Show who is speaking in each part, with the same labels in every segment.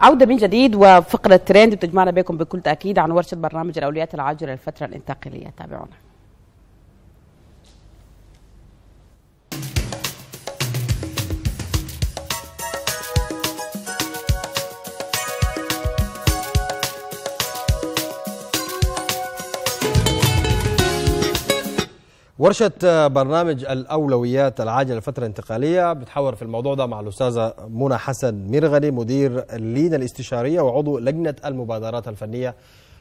Speaker 1: عودة من جديد وفقرة ترند بتجمعنا بكم بكل تأكيد عن ورشة برنامج الاوليات العاجلة للفترة الانتقالية تابعونا
Speaker 2: ورشة برنامج الأولويات العاجلة الفترة الانتقالية بتحاور في الموضوع ده مع الأستاذة منى حسن ميرغني مدير اللينة الاستشارية وعضو لجنة المبادرات الفنية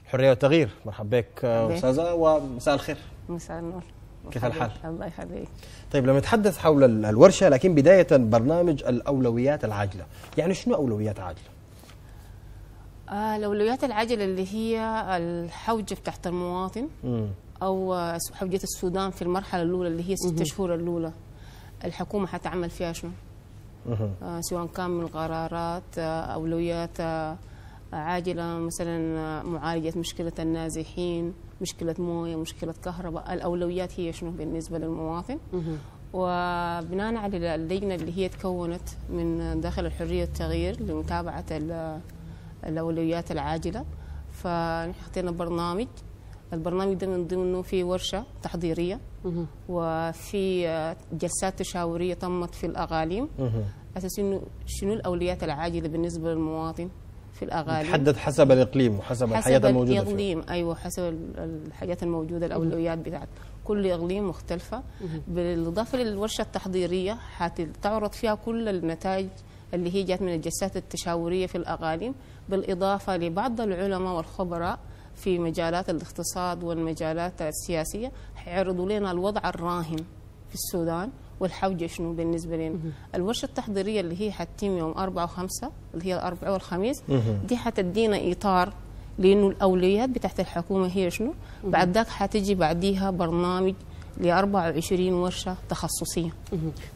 Speaker 2: حرية والتغيير مرحبا بك أستاذة ومساء الخير مساء النور كيف الحال؟
Speaker 3: الله يخليك
Speaker 2: طيب لما نتحدث حول الورشة لكن بداية برنامج الأولويات العاجلة يعني شنو أولويات عاجلة؟
Speaker 3: آه، الأولويات العاجلة اللي هي الحوجة تحت المواطن م. او حوجيه السودان في المرحله الاولى اللي هي ست شهور الاولى الحكومه حتعمل فيها شنو؟ آه سواء كان من قرارات آه اولويات آه عاجله مثلا آه، معالجه مشكله النازحين، مشكله مويه، مشكله كهرباء، الاولويات هي شنو بالنسبه للمواطن؟ وبناء على اللجنه اللي هي تكونت من داخل الحريه والتغيير لمتابعه الاولويات العاجله فحطينا برنامج البرنامج ده من ضمنه في ورشة تحضيرية وفي آه، جلسات تشاورية تمت في الأقاليم أساس إنه شنو الأولويات العاجلة بالنسبة للمواطن في الاغاليم تحدد
Speaker 2: حسب الإقليم وحسب الحياة الموجودة حسب الإقليم
Speaker 3: فيه. أيوة حسب الحاجات الموجودة الأولويات بتاعت كل إقليم مختلفة بالإضافة للورشة التحضيرية حتعرض فيها كل النتائج اللي هي جات من الجلسات التشاورية في الأقاليم بالإضافة لبعض العلماء والخبراء في مجالات الاقتصاد والمجالات السياسية حيعرضوا لنا الوضع الراهن في السودان والحوجة شنو بالنسبة لنا الورشة التحضيرية اللي هي حتتم يوم أربعة وخمسة اللي هي الأربعاء والخميس دي حتدينا إطار لأنه الأولويات بتاعت الحكومة هي شنو بعد ذاك حتجي بعديها برنامج ل 24
Speaker 1: ورشه تخصصيه.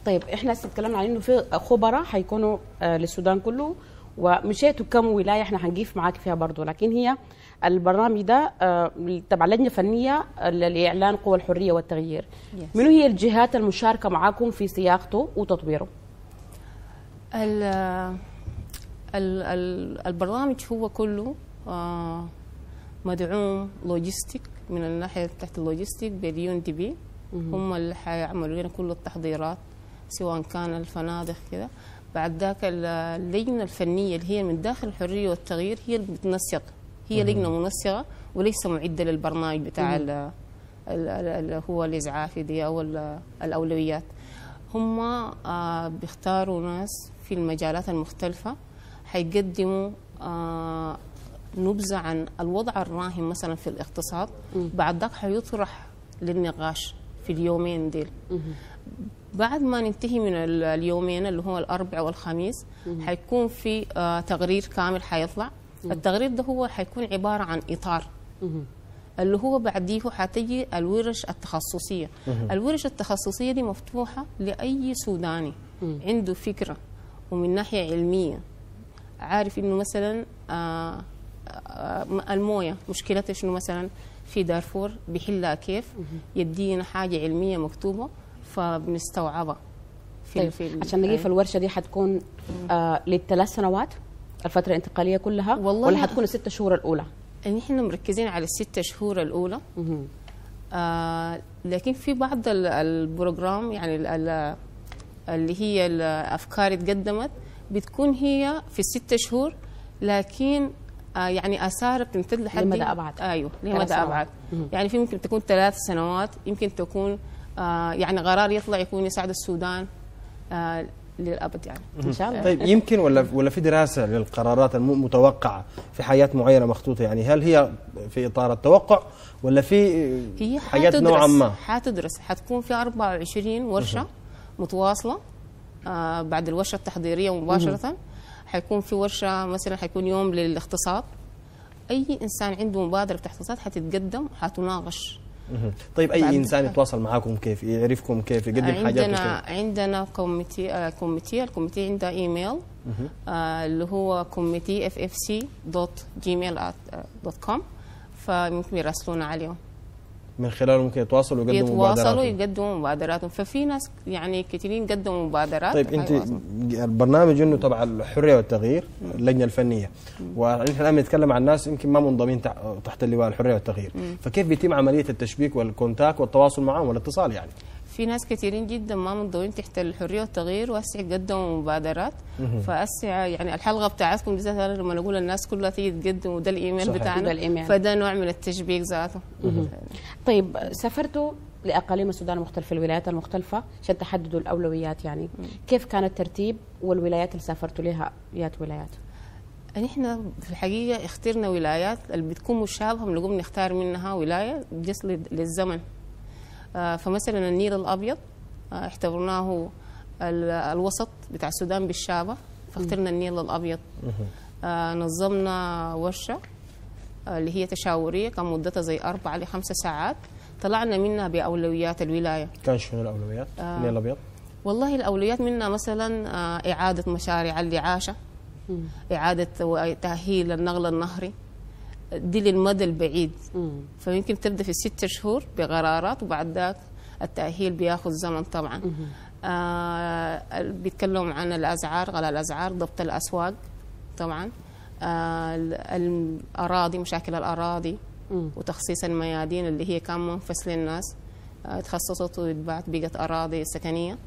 Speaker 1: طيب احنا تكلمنا عن انه في خبراء حيكونوا آه، للسودان كله ومشيتوا كم ولايه احنا هنجيف معاك فيها برضه لكن هي البرنامج ده آه، تبع لجنه فنيه لاعلان قوى الحريه والتغيير yes. منو هي الجهات المشاركه معاكم في صياغته وتطويره ال ال البرنامج هو كله آه،
Speaker 3: مدعوم لوجيستيك من الناحيه تحت اللوجيستيك باليون دي بي هم اللي حيعملوا لنا كل التحضيرات سواء كان الفنادق كده بعد ذاك اللجنه الفنيه اللي هي من داخل الحريه والتغيير هي اللي بتنسق هي لجنه منسقه وليس معده للبرنامج بتاع اللي هو الازعافي دي او الاولويات هم آه بيختاروا ناس في المجالات المختلفه حيقدموا آه نبذه عن الوضع الراهن مثلا في الاقتصاد بعد ذاك حيطرح للنقاش في اليومين ديل بعد ما ننتهي من اليومين اللي هو الاربع والخميس حيكون في آه، تقرير كامل حيطلع التقرير ده هو حيكون عباره عن اطار اللي هو بعديه حتجي الورش التخصصيه الورش التخصصيه دي مفتوحه لاي سوداني عنده فكره ومن ناحيه علميه عارف انه مثلا آه، آه، المويه مشكلتها شنو مثلا في دارفور بيحلها كيف يدينا حاجه علميه مكتوبه
Speaker 1: فبنستوعبها في طيب. في عشان نجي في إيه؟ الورشه دي حتكون آه للثلاث سنوات الفتره الانتقاليه كلها والله ولا حتكون الست شهور الاولى؟ نحن مركزين على الست شهور الاولى آه لكن في بعض
Speaker 3: البروجرام يعني اللي هي الافكار تقدمت بتكون هي في الست شهور لكن آه، يعني اثار بتمتد لحد لمدى ابعد ايوه لمدى ابعد يعني في ممكن تكون ثلاث سنوات يمكن تكون آه، يعني قرار يطلع يكون يساعد السودان آه، للابد يعني ان شاء الله طيب يمكن
Speaker 2: ولا ولا في دراسه للقرارات المتوقعه في حاجات معينه مخطوطه يعني هل هي في اطار التوقع ولا في هي حاجات نوعا ما
Speaker 3: حتدرس حتكون في 24 ورشه متواصله آه بعد الورشه التحضيريه مباشره حيكون في ورشه مثلا حيكون يوم للاختصاص اي انسان عنده مبادره في اقتصاد حتتقدم وحتناقش
Speaker 2: طيب اي انسان آه. يتواصل معاكم كيف يعرفكم كيف يقدم حاجات عندنا
Speaker 3: عندنا كوميتي آه، كوميتي الكوميتي عنده ايميل آه اللي هو كوميتي اف اف سي دوت جيميل آه، دوت كوم فممكن يراسلونا عليهم
Speaker 2: من خلاله ممكن يتواصلوا ويقدموا مبادرات يتواصلوا
Speaker 3: يقدموا مبادراتهم ففي ناس يعني كثيرين قدموا مبادرات طيب انت أيوة.
Speaker 2: البرنامج انه تبع الحريه والتغيير اللجنه الفنيه ونحن الان نتكلم عن ناس يمكن ما منضمين تحت اللواء الحريه والتغيير فكيف بيتم عمليه التشبيك والكونتاك والتواصل معهم والاتصال يعني
Speaker 3: في ناس كثيرين جدا ما منضوين تحت الحريه والتغيير واسع قدموا مبادرات فاسع يعني الحلقه بتاعتكم بالذات انا لما اقول الناس كلها تيجي تقدم وده الايميل صحيح. بتاعنا الإيميل. فده
Speaker 1: نوع من التشبيك ذاته طيب سافرتوا لاقاليم السودان المختلفه الولايات المختلفه عشان تحددوا الاولويات يعني كيف كان الترتيب والولايات اللي سافرتوا لها ولايات ولايات نحن في الحقيقه اخترنا ولايات اللي بتكون مشابهه
Speaker 3: بنقوم نختار منها ولايه بجسل للزمن آه، فمثلا النيل الابيض اعتبرناه آه، الوسط بتاع السودان بالشابه فاخترنا النيل الابيض آه، نظمنا ورشه اللي هي تشاوريه كان مدتها زي اربع لخمسة ساعات طلعنا منها باولويات الولايه كان
Speaker 2: شنو الاولويات؟ النيل الابيض؟
Speaker 3: والله الاولويات منها مثلا اعاده مشاريع اللي عاشه اعاده تاهيل النغل النهري دي للمدى البعيد فيمكن تبدا في ستة شهور بقرارات وبعد ذاك التاهيل بياخذ زمن طبعا آه بيتكلم عن الاسعار غلاء الاسعار ضبط الاسواق طبعا آه الاراضي مشاكل الاراضي وتخصيص الميادين اللي هي كان منفصل للناس آه تخصصت ويتبعت بقت اراضي سكنيه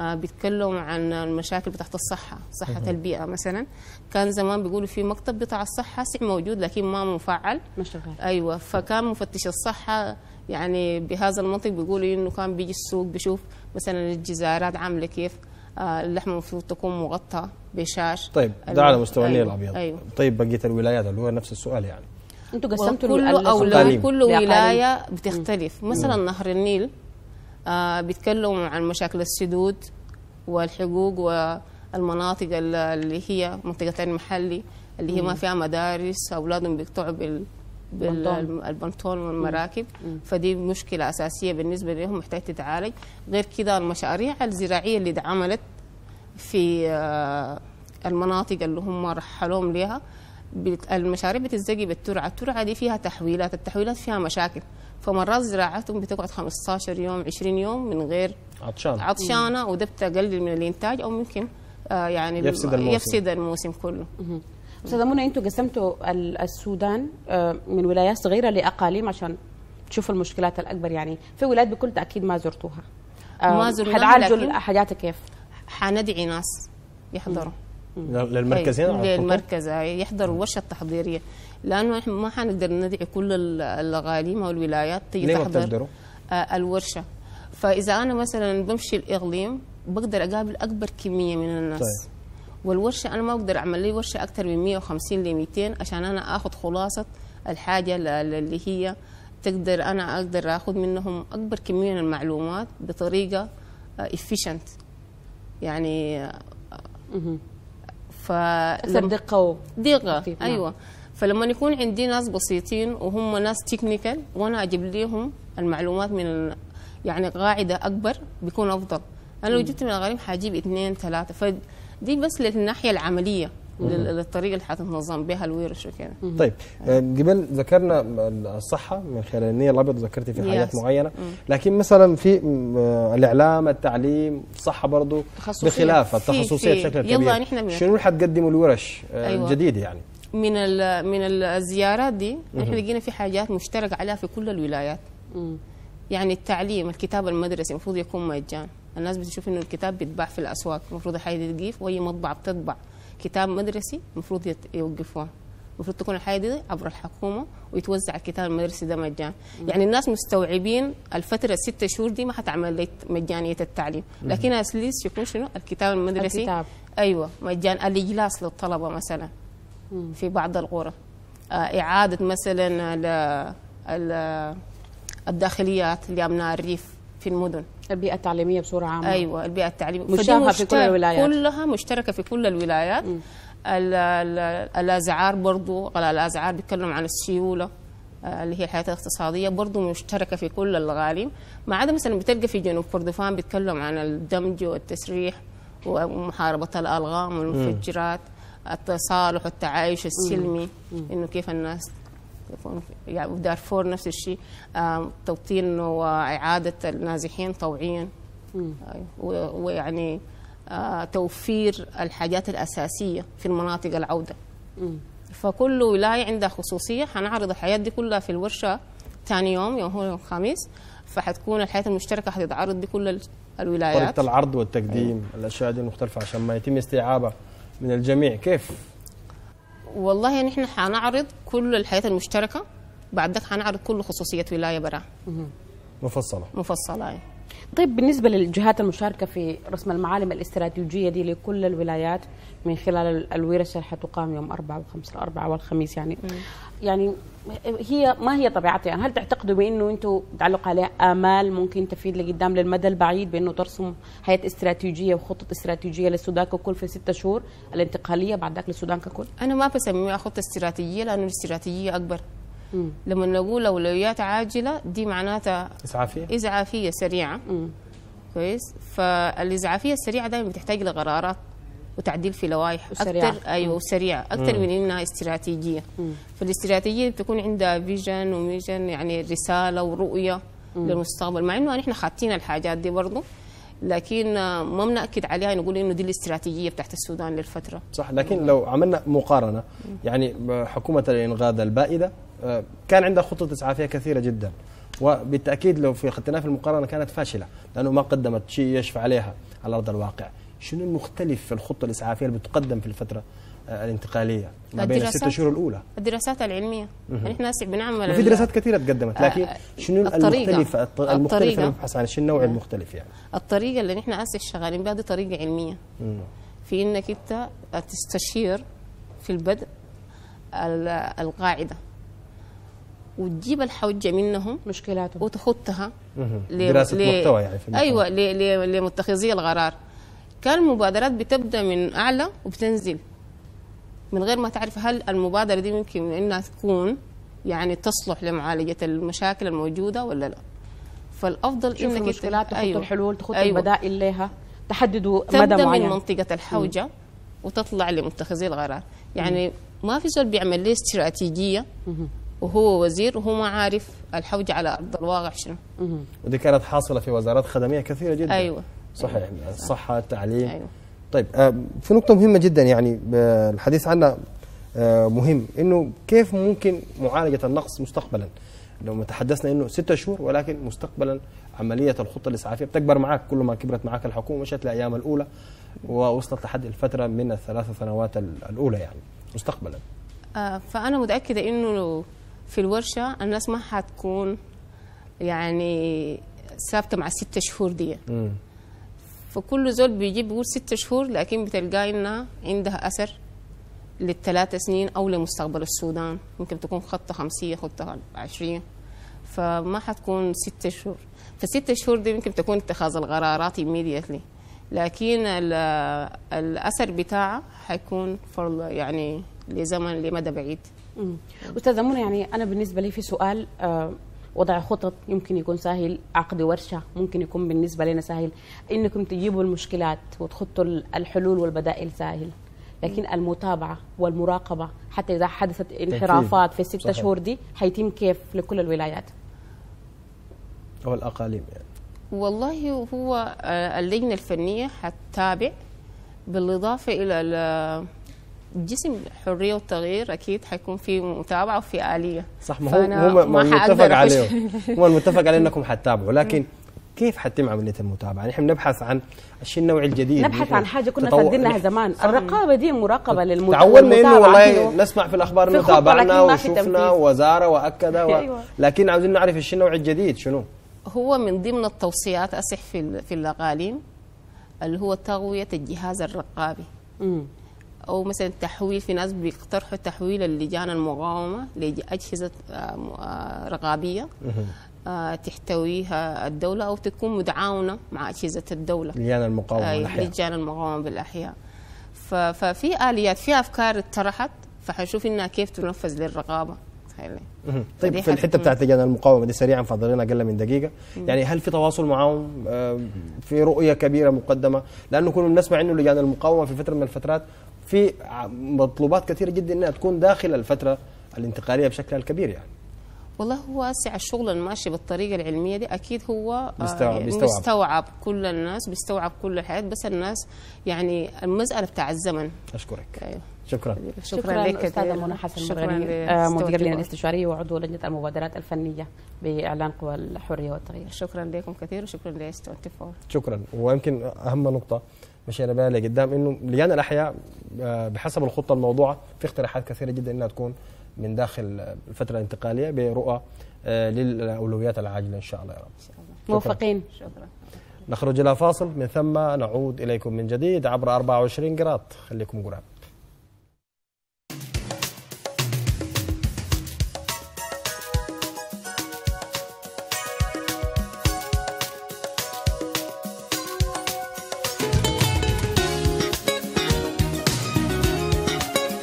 Speaker 3: آه، بيتكلم عن المشاكل بتاعت الصحة صحة البيئة مثلا كان زمان بيقولوا في مكتب بتاع الصحة موجود لكن ما مفعل مشغل. أيوة فكان مفتش الصحة يعني بهذا المنطق بيقولوا إنه كان بيجي السوق بيشوف مثلا الجزارات عاملة كيف آه، اللحمة المفروض تكون مغطى بشاش طيب
Speaker 2: أيوة. ده على مستوى النيل أيوة. الأبيض أيوة. طيب بقية الولايات اللي هو نفس السؤال يعني
Speaker 1: انتوا قسمتوا كل أولاد كل ولاية
Speaker 3: بتختلف مثلا نهر النيل آه، بيتكلموا عن مشاكل السدود والحقوق والمناطق اللي هي منطقة المحلي اللي هي ما فيها مدارس أولادهم بيقطعوا بال
Speaker 1: بالبنطون
Speaker 3: والمراكب فدي مشكلة أساسية بالنسبة لهم محتاج تتعالج غير كده المشاريع الزراعية اللي اتعملت في آه، المناطق اللي هم رحلوهم لها المشاريع بتزجي بالترعه، الترعه دي فيها تحويلات، التحويلات فيها مشاكل، فمرات زراعتهم بتقعد 15 يوم 20 يوم من
Speaker 1: غير
Speaker 2: عطشانه عطشانه
Speaker 1: وده بتقلل من الانتاج او ممكن آه، يعني يفسد الموسم يفسد الموسم كله. استاذه منى انتم قسمتوا السودان آه، من ولايات صغيره لاقاليم عشان تشوفوا المشكلات الاكبر يعني في ولايات بكل تاكيد ما زرتوها آه، ما زرناها حتعالجوا حاجاتها كيف؟ حندعي ناس يحضروا طيب،
Speaker 2: للمركز هنا للمركز
Speaker 3: يحضروا الورشه التحضيريه لانه احنا ما حنقدر ندعي كل الاغاليم او الولايات تيجي تحضر آه، الورشه فاذا انا مثلا بمشي الاقليم بقدر اقابل اكبر كميه من الناس طيب. والورشه انا ما بقدر اعمل لي ورشه اكثر من 150 ل 200 عشان انا اخذ خلاصه الحاجه اللي هي تقدر انا اقدر اخذ منهم اكبر كميه من المعلومات بطريقه افيشنت آه، يعني آه، ف دقه دقه نعم. ايوه فلما يكون عندي ناس بسيطين وهم ناس تكنيكال وانا اجيب لهم المعلومات من يعني قاعده اكبر بيكون افضل انا لو جبت من الغريب حاجيب اثنين ثلاثه فدي بس للناحيه العمليه للطريقه اللي هتنظم بها الورش وكده
Speaker 2: طيب آه، آه، جبال ذكرنا الصحه من خلال النية الابيض ذكرتي في حاجات معينه لكن مثلا في آه، الاعلام التعليم الصحه برضه بخلاف التخصصيه بشكل كبير يلا نحن شنو حتقدموا الورش أيوة. الجديده يعني
Speaker 3: من من الزيارات دي نحن لقينا في حاجات مشترك عليها في كل الولايات يعني التعليم الكتاب المدرسي المفروض يكون مجان الناس بتشوف انه الكتاب بيتباع في الاسواق المفروض حاجه تقيف واي مطبعه بتطبع كتاب مدرسي المفروض يوقفوه المفروض تكون الحاجه دي, عبر الحكومه ويتوزع الكتاب المدرسي ده مجان يعني الناس مستوعبين الفتره الستة شهور دي ما حتعمل لي مجانيه التعليم لكن اسليس يكون شنو الكتاب المدرسي الكتاب. ايوه مجان الاجلاس للطلبه مثلا مم. في بعض القرى آه، اعاده مثلا الداخليات اللي الداخليات لابناء الريف في المدن البيئه
Speaker 1: التعليميه بصوره عامه ايوه البيئه التعليميه مشابهه في كل الولايات
Speaker 3: كلها مشتركه في كل الولايات الازعار برضو الازعار بيتكلم عن السيوله آه، اللي هي الحياه الاقتصاديه برضو مشتركه في كل الغالي ما عدا مثلا بتلقى في جنوب كردفان بيتكلم عن الدمج والتسريح ومحاربه الالغام والمفجرات التصالح والتعايش السلمي انه كيف الناس يعني ودارفور نفس الشيء توطين واعاده النازحين طوعيا آه، ويعني آه، توفير الحاجات الاساسيه في المناطق العوده فكل ولايه عندها خصوصيه حنعرض الحاجات دي كلها في الورشه ثاني يوم يوم هو يوم الخميس فحتكون الحياه المشتركه حتتعرض بكل الولايات طريقه
Speaker 2: العرض والتقديم أيوه. الاشياء دي مختلفه عشان ما يتم استيعابها من الجميع كيف
Speaker 3: والله يعني احنا حنعرض كل الحياه المشتركه
Speaker 1: بعد ذاك حنعرض كل خصوصيه ولايه براه مفصله مفصله يعني. طيب بالنسبة للجهات المشاركة في رسم المعالم الاستراتيجية دي لكل الولايات من خلال الورش اللي حتقام يوم 4 و5 4 والخميس يعني مم. يعني هي ما هي طبيعتها يعني هل تعتقدوا بانه انتم تعلق عليها امال ممكن تفيد لقدام للمدى البعيد بانه ترسم هيئه استراتيجيه وخطط استراتيجيه للسودان ككل في ستة شهور الانتقاليه بعد ذاك للسودان ككل؟ انا ما بسميها خطه استراتيجيه لانه الاستراتيجيه اكبر
Speaker 3: لما نقول اولويات عاجله دي معناتها اسعافيه اسعافيه سريعه كويس فالاسعافيه السريعه دائما بتحتاج لقرارات وتعديل في لوائح اكثر ايوه سريعه اكثر من انها استراتيجيه فالاستراتيجيه بتكون عندها فيجن وميجن يعني رساله ورؤيه مم. للمستقبل مع انه نحن خاطين الحاجات دي برضه لكن ما بنأكد عليها نقول انه دي الاستراتيجيه بتاعت السودان للفتره صح
Speaker 2: لكن لو عملنا مقارنه يعني حكومه الانقاذ البائده آه، كان عندها خطط اسعافيه كثيره جدا وبالتاكيد لو في اختلاف في المقارنه كانت فاشله لانه ما قدمت شيء يشفى عليها على ارض الواقع شنو المختلف في الخطه الاسعافيه اللي بتقدم في الفتره آه، الانتقاليه ما بين الست شهور الاولى
Speaker 3: الدراسات العلميه احنا هسه بنعمل في دراسات
Speaker 2: كثيره تقدمت آه، لكن شنو المختلف الطريقه المختلفه نبحث عن شنو النوع المختلف يعني
Speaker 3: الطريقه اللي نحن هسه شغالين بها دي طريقه علميه في انك انت تستشير في البدء القاعده وتجيب الحجه منهم مشكلاتهم وتخطها دراسه محتوى يعني في المحتوى. ايوه لمتخذي القرار كان المبادرات بتبدا من اعلى وبتنزل من غير ما تعرف هل المبادره دي ممكن انها تكون يعني تصلح لمعالجه المشاكل الموجوده ولا لا فالافضل انك المشكلات تحط أيوة. الحلول تخط أيوة.
Speaker 1: البدائل لها تحددوا
Speaker 3: مدى معين من منطقه الحوجه وتطلع لمتخذي القرار يعني م. ما في زول بيعمل ليه استراتيجيه وهو وزير وهو ما عارف الحوج على ارض الواقع شنو
Speaker 2: ودي كانت حاصله في وزارات خدميه كثيره جدا ايوه صحيح أيوة. الصحه التعليم أيوة. أيوة. طيب آه، في نقطه مهمه جدا يعني آه، الحديث عنها آه، مهم انه كيف ممكن معالجه النقص مستقبلا لو تحدثنا انه ستة شهور ولكن مستقبلا عمليه الخطه الاسعافيه بتكبر معك كل ما كبرت معك الحكومه مشت الايام الاولى ووصلت لحد الفتره من الثلاث سنوات الاولى يعني مستقبلا
Speaker 3: فانا متاكده انه في الورشه الناس ما حتكون يعني ثابته مع الست شهور دي مم. فكل زول بيجيب بيقول ست شهور لكن بتلقاه انها عندها اثر للثلاث سنين او لمستقبل السودان ممكن تكون خطه خمسيه خطه عشرين فما حتكون ست شهور فست شهور دي ممكن تكون اتخاذ القرارات immediately لكن الاثر بتاعها حيكون
Speaker 1: يعني لزمن لمدى بعيد استاذه منى يعني انا بالنسبه لي في سؤال آه، وضع خطط يمكن يكون سهل عقد ورشة ممكن يكون بالنسبة لنا سهل إنكم تجيبوا المشكلات وتخطوا الحلول والبدائل سهل لكن المتابعة والمراقبة حتى إذا حدثت انحرافات في الستة شهور دي حيتم كيف لكل الولايات
Speaker 2: أو الأقاليم يعني
Speaker 1: والله
Speaker 3: هو آه، اللجنة الفنية حتتابع بالإضافة إلى الجسم حريه وتغيير اكيد حيكون في متابعه وفي اليه صح ما هو
Speaker 2: ما المتفق عليه هو المتفق عليه انكم حتتابعوا لكن كيف حتتم عمليه المتابعه؟ نحن بنبحث عن الشيء النوعي الجديد نبحث عن حاجه كنا فاقدينها زمان،
Speaker 1: الرقابه دي مراقبه للمتابعه تعودنا انه والله أيوه.
Speaker 2: نسمع في الاخبار انه تابعنا وشفنا وزاره واكد و... أيوه. لكن عاوزين نعرف الشيء النوعي الجديد شنو؟
Speaker 3: هو من ضمن التوصيات اصح في في الاقاليم اللي هو تغويه الجهاز الرقابي. او مثلا التحويل في ناس بيقترحوا تحويل اللجان المقاومه لاجهزه آه، رقابيه آه، تحتويها الدوله او تكون متعاونه مع اجهزه الدوله لجان المقاومه بالاحياء لجان المقاومه بالاحياء ففي اليات في افكار اتطرحت فحنشوف انها كيف تنفذ للرقابه
Speaker 2: طيب في الحته بتاعت لجان المقاومه دي سريعا فاضلين اقل من دقيقه يعني هل في تواصل معاهم آه، في رؤيه كبيره مقدمه لانه كنا بنسمع انه لجان المقاومه في فتره من الفترات في مطلوبات كثيره جدا انها تكون داخل الفتره الانتقاليه بشكلها الكبير يعني
Speaker 3: والله هو واسع الشغل الماشي بالطريقه العلميه دي اكيد هو بيستوعب, آه، بيستوعب. يعني مستوعب كل الناس بيستوعب كل الحياه بس الناس يعني المساله بتاع الزمن اشكرك أيوه. شكرا شكرا, شكرا لك استاذه منى حسن شكرا آه، مدير اللجنه
Speaker 1: الاستشاريه وعضو لجنه المبادرات الفنيه باعلان قوى الحريه والتغيير شكرا لكم كثير وشكرا ل 24
Speaker 2: شكرا ويمكن اهم نقطه مشينا بها لقدام انه لجان الاحياء آه، بحسب الخطه الموضوعه في اقتراحات كثيره جدا انها تكون من داخل الفتره الانتقاليه برؤى آه، للاولويات العاجله ان شاء الله يا رب
Speaker 1: موفقين شكرا.
Speaker 2: نخرج الى فاصل من ثم نعود اليكم من جديد عبر 24 قراط خليكم قراب